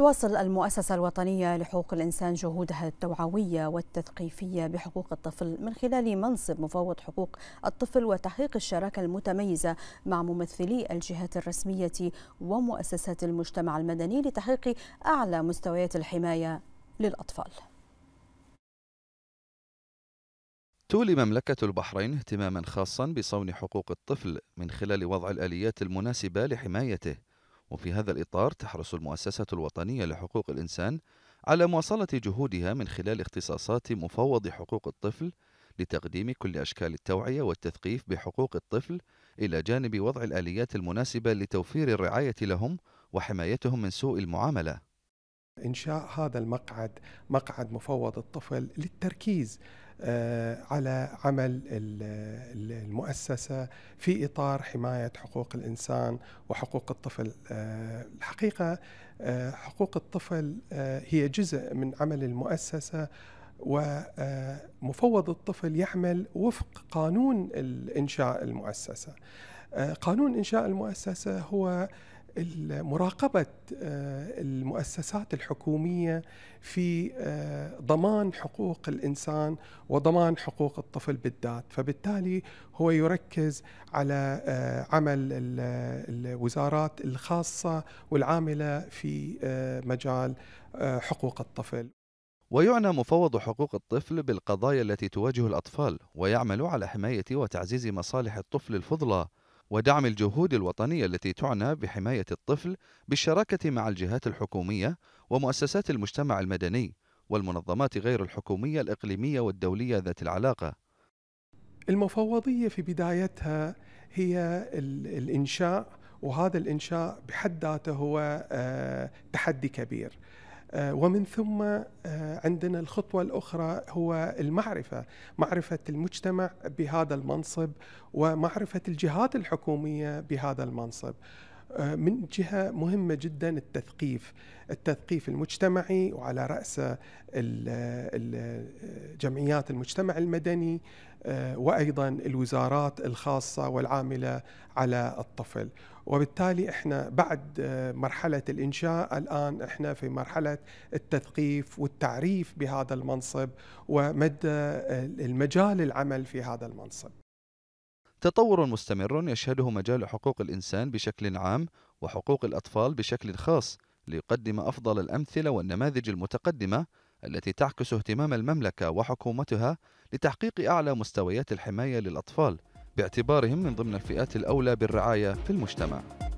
تواصل المؤسسة الوطنية لحقوق الإنسان جهودها التوعوية والتثقيفية بحقوق الطفل من خلال منصب مفوض حقوق الطفل وتحقيق الشراكة المتميزة مع ممثلي الجهات الرسمية ومؤسسات المجتمع المدني لتحقيق أعلى مستويات الحماية للأطفال. تولي مملكة البحرين اهتماما خاصا بصون حقوق الطفل من خلال وضع الآليات المناسبة لحمايته وفي هذا الإطار تحرص المؤسسة الوطنية لحقوق الإنسان على مواصلة جهودها من خلال اختصاصات مفوض حقوق الطفل لتقديم كل أشكال التوعية والتثقيف بحقوق الطفل إلى جانب وضع الآليات المناسبة لتوفير الرعاية لهم وحمايتهم من سوء المعاملة إنشاء هذا المقعد مقعد مفوض الطفل للتركيز آه، على عمل المؤسسة في إطار حماية حقوق الإنسان وحقوق الطفل آه، الحقيقة آه، حقوق الطفل هي جزء من عمل المؤسسة ومفوض الطفل يعمل وفق قانون إنشاء المؤسسة قانون إنشاء المؤسسة هو مراقبة آه، المؤسسات الحكومية في آه، ضمان حقوق الإنسان وضمان حقوق الطفل بالذات فبالتالي هو يركز على آه، عمل الوزارات الخاصة والعاملة في مجال حقوق الطفل ويعنى مفوض حقوق الطفل بالقضايا التي تواجه الأطفال ويعمل على حماية وتعزيز مصالح الطفل الفضلى ودعم الجهود الوطنية التي تعنى بحماية الطفل بالشراكة مع الجهات الحكومية ومؤسسات المجتمع المدني والمنظمات غير الحكومية الإقليمية والدولية ذات العلاقة. المفوضية في بدايتها هي الإنشاء وهذا الإنشاء بحد ذاته هو آه، تحدي كبير. آه، ومن ثم آه، عندنا الخطوة الأخرى هو المعرفة معرفة المجتمع بهذا المنصب ومعرفة الجهات الحكومية بهذا المنصب آه، من جهة مهمة جدا التثقيف التثقيف المجتمعي وعلى راس جمعيات المجتمع المدني آه، وأيضا الوزارات الخاصة والعاملة على الطفل وبالتالي احنا بعد آه، مرحلة الإنشاء الآن احنا في مرحلة التثقيف والتعريف بهذا المنصب ومدى المجال العمل في هذا المنصب تطور مستمر يشهده مجال حقوق الإنسان بشكل عام وحقوق الأطفال بشكل خاص ليقدم أفضل الأمثلة والنماذج المتقدمة التي تعكس اهتمام المملكة وحكومتها لتحقيق أعلى مستويات الحماية للأطفال باعتبارهم من ضمن الفئات الأولى بالرعاية في المجتمع